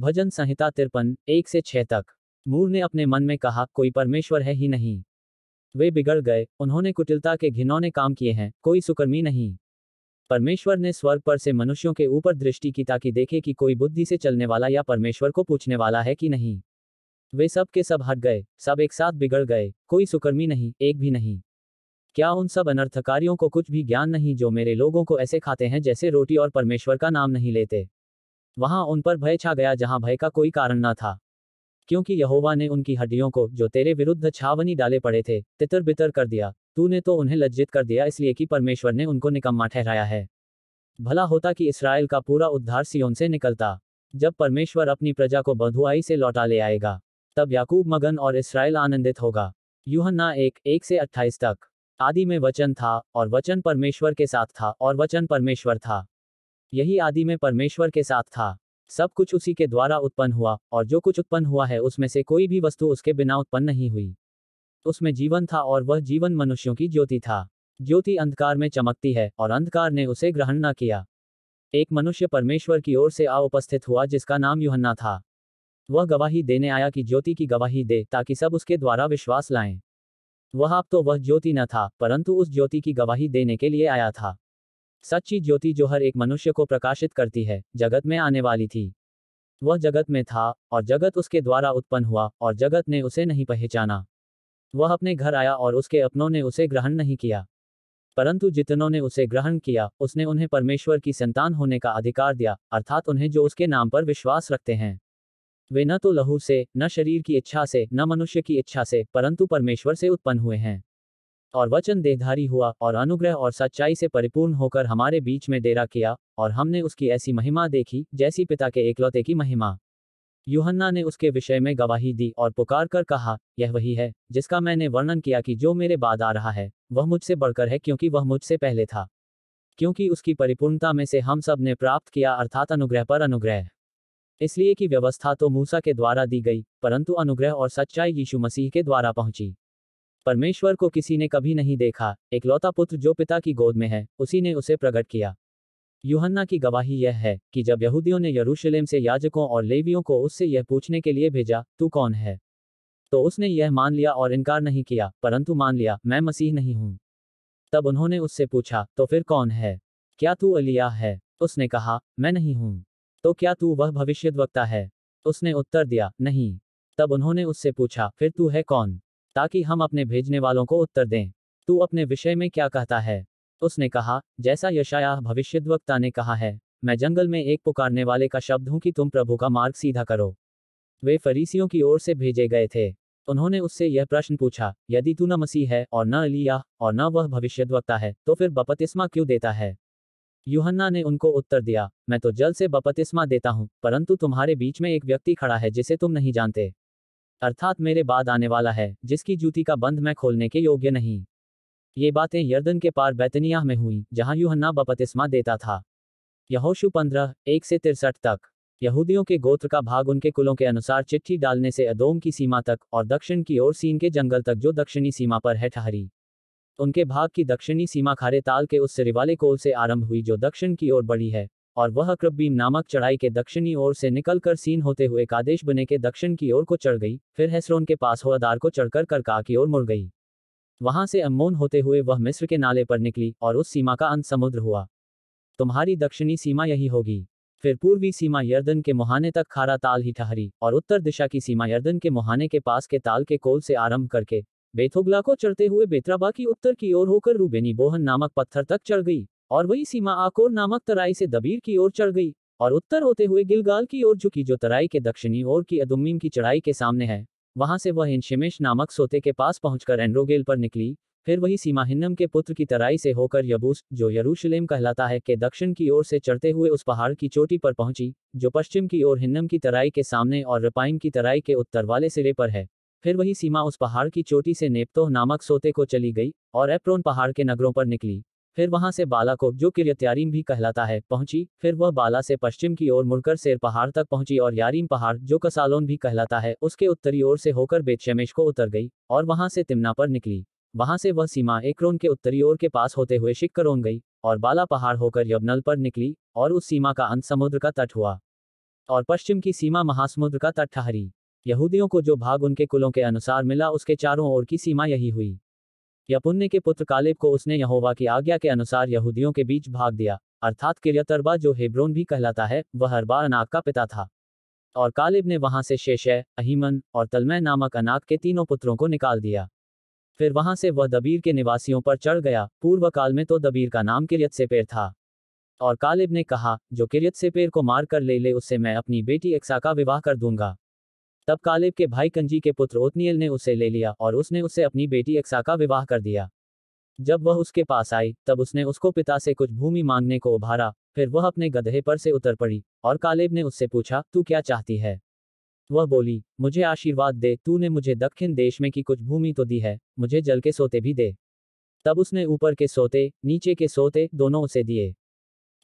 भजन संहिता तिरपन एक से छह तक मूर ने अपने मन में कहा कोई परमेश्वर है ही नहीं वे बिगड़ गए उन्होंने कुटिलता के घिनौने काम किए हैं कोई सुकर्मी नहीं परमेश्वर ने स्वर्ग पर से मनुष्यों के ऊपर दृष्टि की ताकि देखे कि कोई बुद्धि से चलने वाला या परमेश्वर को पूछने वाला है कि नहीं वे सब के सब हट गए सब एक साथ बिगड़ गए कोई सुकर्मी नहीं एक भी नहीं क्या उन सब अनर्थकारियों को कुछ भी ज्ञान नहीं जो मेरे लोगों को ऐसे खाते हैं जैसे रोटी और परमेश्वर का नाम नहीं लेते वहां उन पर भय छा गया जहां भय का कोई कारण न था क्योंकि यहोवा ने उनकी हड्डियों को जो तेरे विरुद्ध छावनी डाले पड़े थे तितर बितर कर दिया तूने तो उन्हें लज्जित कर दिया इसलिए कि परमेश्वर ने उनको निकम्मा ठहराया है भला होता कि इसराइल का पूरा उद्धार सियोन से निकलता जब परमेश्वर अपनी प्रजा को बधुआई से लौटा ले आएगा तब याकूब मगन और इसराइल आनंदित होगा यूहन्ना एक एक से अट्ठाईस तक आदि में वचन था और वचन परमेश्वर के साथ था और वचन परमेश्वर था यही आदि में परमेश्वर के साथ था सब कुछ उसी के द्वारा उत्पन्न हुआ और जो कुछ उत्पन्न हुआ है उसमें से कोई भी वस्तु उसके बिना उत्पन्न नहीं हुई उसमें जीवन था और वह जीवन मनुष्यों की ज्योति था ज्योति अंधकार में चमकती है और अंधकार ने उसे ग्रहण न किया एक मनुष्य परमेश्वर की ओर से आ उपस्थित हुआ जिसका नाम युहन्ना था वह गवाही देने आया कि ज्योति की गवाही दे ताकि सब उसके द्वारा विश्वास लाएं वह अब तो वह ज्योति न था परंतु उस ज्योति की गवाही देने के लिए आया था सच्ची ज्योति जो हर एक मनुष्य को प्रकाशित करती है जगत में आने वाली थी वह जगत में था और जगत उसके द्वारा उत्पन्न हुआ और जगत ने उसे नहीं पहचाना वह अपने घर आया और उसके अपनों ने उसे ग्रहण नहीं किया परंतु जितनों ने उसे ग्रहण किया उसने उन्हें परमेश्वर की संतान होने का अधिकार दिया अर्थात उन्हें जो उसके नाम पर विश्वास रखते हैं वे न तो लहू से न शरीर की इच्छा से न मनुष्य की इच्छा से परंतु परमेश्वर से उत्पन्न हुए हैं और वचन देहधारी हुआ और अनुग्रह और सच्चाई से परिपूर्ण होकर हमारे बीच में डेरा किया और हमने उसकी ऐसी महिमा देखी जैसी पिता के एकलौते की महिमा यूहन्ना ने उसके विषय में गवाही दी और पुकार कर कहा यह वही है जिसका मैंने वर्णन किया कि जो मेरे बाद आ रहा है वह मुझसे बढ़कर है क्योंकि वह मुझसे पहले था क्योंकि उसकी परिपूर्णता में से हम सब ने प्राप्त किया अर्थात अनुग्रह पर अनुग्रह इसलिए कि व्यवस्था तो मूसा के द्वारा दी गई परंतु अनुग्रह और सच्चाई यीशु मसीह के द्वारा पहुंची परमेश्वर को किसी ने कभी नहीं देखा एकलौता पुत्र जो पिता की गोद में है उसी ने उसे प्रकट किया यूहन्ना की गवाही यह है कि जब यहूदियों ने यरूशलेम से याजकों और लेवियों को उससे यह पूछने के लिए भेजा तू कौन है तो उसने यह मान लिया और इनकार नहीं किया परंतु मान लिया मैं मसीह नहीं हूं तब उन्होंने उससे पूछा तो फिर कौन है क्या तू अलिया है उसने कहा मैं नहीं हूं तो क्या तू वह वक्ता है उसने उत्तर दिया नहीं तब उन्होंने उससे पूछा फिर तू है कौन ताकि हम अपने भेजने वालों को उत्तर दें तू अपने विषय में क्या कहता है उसने कहा जैसा यशाया भविष्यद्वक्ता ने कहा है मैं जंगल में एक पुकारने वाले का शब्द हूं कि तुम प्रभु का मार्ग सीधा करो वे फरीसियों की ओर से भेजे गए थे उन्होंने उससे यह प्रश्न पूछा यदि तू न मसीह है और न अलिया और न वह भविष्यद्वक्ता है तो फिर बपतिस्मा क्यों देता है युहन्ना ने उनको उत्तर दिया मैं तो जल से बपतिस्मा देता हूँ परंतु तुम्हारे बीच में एक व्यक्ति खड़ा है जिसे तुम नहीं जानते अर्थात मेरे बाद आने वाला है जिसकी जूती का बंध मैं खोलने के योग्य नहीं ये बातें यर्दन के पार बैतनिया में हुई जहां यूहन्ना बपतिस्मा देता था यहोशु पंद्रह एक से तिरसठ तक यहूदियों के गोत्र का भाग उनके कुलों के अनुसार चिट्ठी डालने से अदोम की सीमा तक और दक्षिण की ओर सीन के जंगल तक जो दक्षिणी सीमा पर है ठहरी उनके भाग की दक्षिणी सीमा खारे ताल के उस सिरिवाले कोल से आरंभ हुई जो दक्षिण की ओर बढ़ी है और वह अक्रबीम नामक चढ़ाई के दक्षिणी ओर से निकलकर सीन होते हुए कादेश बने के दक्षिण की ओर को चढ़ गई फिर हेसरोन के पास होदार को चढ़कर करका की ओर मुड़ गई वहां से अम्मोन होते हुए वह मिस्र के नाले पर निकली और उस सीमा का अंत समुद्र हुआ तुम्हारी दक्षिणी सीमा यही होगी फिर पूर्वी सीमा यर्दन के मुहाने तक खारा ताल ही ठहरी और उत्तर दिशा की सीमा यर्दन के मुहाने के पास के ताल के कोल से आरंभ करके बेथोगला को चढ़ते हुए बेतराबा की उत्तर की ओर होकर रूबेनी बोहन नामक पत्थर तक चढ़ गई और वही सीमा आकोर नामक तराई से दबीर की ओर चढ़ गई और उत्तर होते हुए गिलगाल की ओर झुकी जो तराई के दक्षिणी ओर की अदुम्मीम की चढ़ाई के सामने है वहां से वह इनशिमेश नामक सोते के पास पहुंचकर एंड्रोगेल पर निकली फिर वही सीमा हिन्नम के पुत्र की तराई से होकर यबूस जो यरूशलेम कहलाता है के दक्षिण की ओर से चढ़ते हुए उस पहाड़ की चोटी पर पहुंची जो पश्चिम की ओर हिन्नम की तराई के सामने और रिपाइम की तराई के उत्तर वाले सिरे पर है फिर वही सीमा उस पहाड़ की चोटी से नेपतोह नामक सोते को चली गई और एप्रोन पहाड़ के नगरों पर निकली फिर वहां से बाला को जो कि यारीम भी कहलाता है पहुंची फिर वह बाला से पश्चिम की ओर मुड़कर सेर पहाड़ तक पहुंची और यारीम पहाड़ जो कसालोन भी कहलाता है उसके उत्तरी ओर से होकर बेतशमेश को उतर गई और वहां से तिमना पर निकली वहां से वह सीमा एकरोन के उत्तरी ओर के पास होते हुए शिक्करोन गई और बाला पहाड़ होकर यबनल पर निकली और उस सीमा का अंत समुद्र का तट हुआ और पश्चिम की सीमा महासमुद्र का तट ठहरी यहूदियों को जो भाग उनके कुलों के अनुसार मिला उसके चारों ओर की सीमा यही हुई यपुन्ने के पुत्र कालेब को उसने यहोवा की आज्ञा के अनुसार यहूदियों के बीच भाग दिया अर्थात किरियतरबा जो हेब्रोन भी कहलाता है वह हरबा अनाक का पिता था और कालिब ने वहां से शेषय अहीमन और तलमय नामक अनाक के तीनों पुत्रों को निकाल दिया फिर वहां से वह दबीर के निवासियों पर चढ़ गया पूर्व काल में तो दबीर का नाम किरियत से पेर था और कालिब ने कहा जो किरियत से पेर को मार कर ले ले उससे मैं अपनी बेटी एक्सा का विवाह कर दूंगा तब कालेब के भाई कंजी के पुत्र ओतनियल ने उसे ले लिया और उसने उसे अपनी बेटी एक्सा का विवाह कर दिया जब वह उसके पास आई तब उसने उसको पिता से कुछ भूमि मांगने को उभारा फिर वह अपने गधे पर से उतर पड़ी और कालेब ने उससे पूछा तू क्या चाहती है वह बोली मुझे आशीर्वाद दे तूने मुझे दक्षिण देश में की कुछ भूमि तो दी है मुझे जल के सोते भी दे तब उसने ऊपर के सोते नीचे के सोते दोनों उसे दिए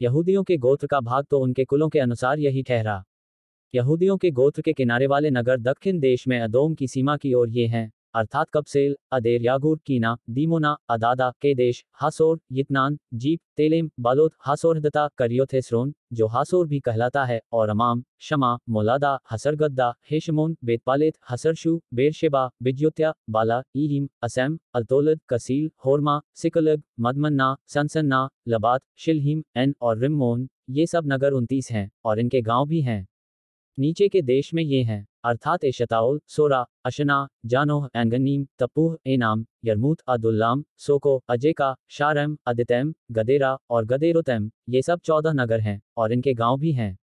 यहूदियों के गोत्र का भाग तो उनके कुलों के अनुसार यही ठहरा यहूदियों के गोत्र के किनारे वाले नगर दक्षिण देश में अदोम की सीमा की ओर ये हैं अर्थात कपसेल अदेर यागूर कीना दीमोना अदादा केदेश हासोर यितनान जीप तेलेम बालोत हासोरदता करियोथेसरोन जो हासोर भी कहलाता है और अमाम शमा मोलादा हसरगद्दा हेशमोन बेतपालेत हसरशु बेरशेबा बिज्योत्या बाला ईहिम असैम अल्तोलद कसील होरमा सिकलग मदमन्ना सनसन्ना लबात शिलहिम एन और रिमोन ये सब नगर उनतीस हैं और इनके गांव भी हैं नीचे के देश में ये हैं अर्थात एशताउल सोरा अशना जानोह एंगनीम तपूह एनाम यरमूत अदुल्लाम सोको अजेका शारम अदितैम गदेरा और गदेरोतैम ये सब चौदह नगर हैं और इनके गांव भी हैं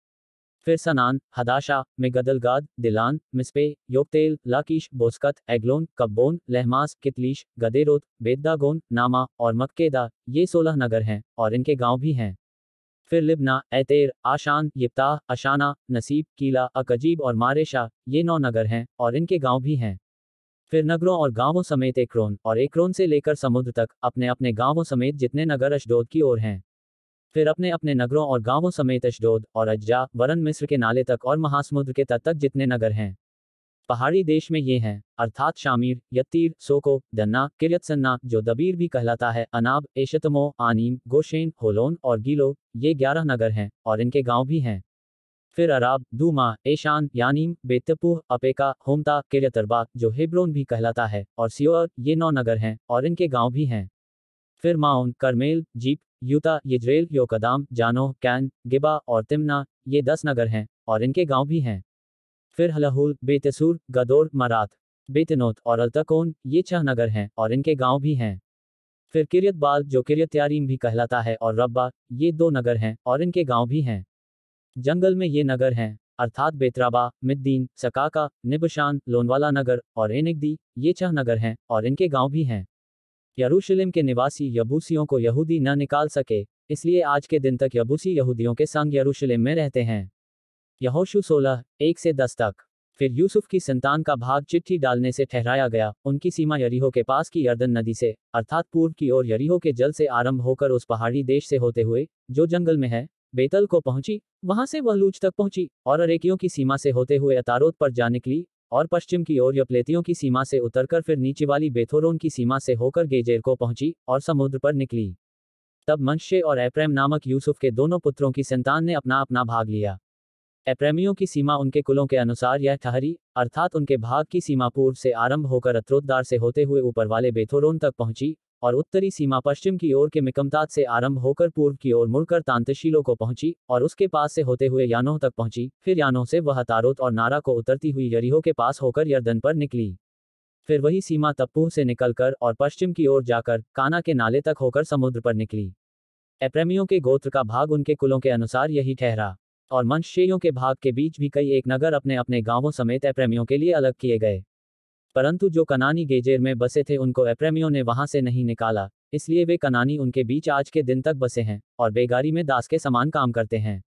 फिर सनान हदाशा मेगदलगाद दिलान मिसपे योगतेल लाकिश बोस्कत एग्लोन कब्बोन लहमास कितलीश गदेरोत बेदागोन नामा और मक्केदा ये सोलह नगर हैं और इनके गांव भी हैं फिर लिबना एतेर आशान यप्ता अशाना नसीब कीला अकजीब और मारेशा ये नौ नगर हैं और इनके गांव भी हैं फिर नगरों और गांवों समेत एकरोन और एकरोन से लेकर समुद्र तक अपने अपने गांवों समेत जितने नगर अशदोद की ओर हैं फिर अपने अपने नगरों और गांवों समेत अशदोद और अज्जा वरन मिस्र के नाले तक और महासमुद्र के तट तक जितने नगर हैं पहाड़ी देश में ये हैं अर्थात शामीर यत्तीर सोको धन्ना किरयतसन्ना जो दबीर भी कहलाता है अनाब एशतमो आनीम गोशेन होलोन और गीलो ये ग्यारह नगर हैं और इनके गांव भी हैं फिर अराब दूमा एशान यानीम बेतपुह अपेका होमता किरयतरबा जो हिब्रोन भी कहलाता है और सियोर ये नौ नगर हैं और इनके गाँव भी हैं फिर माउन करमेल जीप यूता यजरेल योकदाम जानो कैन गिबा और तिमना ये दस नगर हैं और इनके गाँव भी हैं फिर हलहूल बेतसूर गदौर मरात बेतनोत और अल्तकोन ये छह नगर हैं और इनके गांव भी हैं फिर किरियत बाल जो किरियत यारीम भी कहलाता है और रब्बा ये दो नगर हैं और इनके गांव भी हैं जंगल में ये नगर हैं अर्थात बेतराबा मिद्दीन सकाका निबशान लोनवाला नगर और एनिकदी ये छह नगर हैं और इनके गाँव भी हैं यरूशलेम के निवासी यबूसियों को यहूदी न निकाल सके इसलिए आज के दिन तक यबूसी यहूदियों के संग यरूशलेम में रहते हैं यहोशु सोलह एक से दस तक फिर यूसुफ की संतान का भाग चिट्ठी डालने से ठहराया गया उनकी सीमा यरीहो के पास की यर्दन नदी से अर्थात पूर्व की ओर यरीहो के जल से आरंभ होकर उस पहाड़ी देश से होते हुए जो जंगल में है बेतल को पहुंची वहां से लूच तक पहुंची और अरेकियों की सीमा से होते हुए अतारोत पर जा निकली और पश्चिम की ओर यपलेतियों की सीमा से उतरकर फिर नीचे वाली बेथोरोन की सीमा से होकर गेजेर को पहुंची और समुद्र पर निकली तब मनशे और एप्रेम नामक यूसुफ के दोनों पुत्रों की संतान ने अपना अपना भाग लिया अप्रेमियों की सीमा उनके कुलों के अनुसार यह ठहरी अर्थात उनके भाग की सीमा पूर्व से आरंभ होकर अत्रोद्दार से होते हुए ऊपर वाले बेथोरोन तक पहुंची और उत्तरी सीमा पश्चिम की ओर के मिकमतात से आरंभ होकर पूर्व की ओर मुड़कर तांतशीलों को पहुंची और उसके पास से होते हुए यानोह तक पहुंची फिर यानोह से वह तारोत और नारा को उतरती हुई यरीहो के पास होकर यर्दन पर निकली फिर वही सीमा तप्पूह से निकलकर और पश्चिम की ओर जाकर काना के नाले तक होकर समुद्र पर निकली एप्रेमियों के गोत्र का भाग उनके कुलों के अनुसार यही ठहरा और मंशेयों के भाग के बीच भी कई एक नगर अपने अपने गांवों समेत अप्रेमियों के लिए अलग किए गए परंतु जो कनानी गेजेर में बसे थे उनको अप्रेमियों ने वहां से नहीं निकाला इसलिए वे कनानी उनके बीच आज के दिन तक बसे हैं और बेगारी में दास के समान काम करते हैं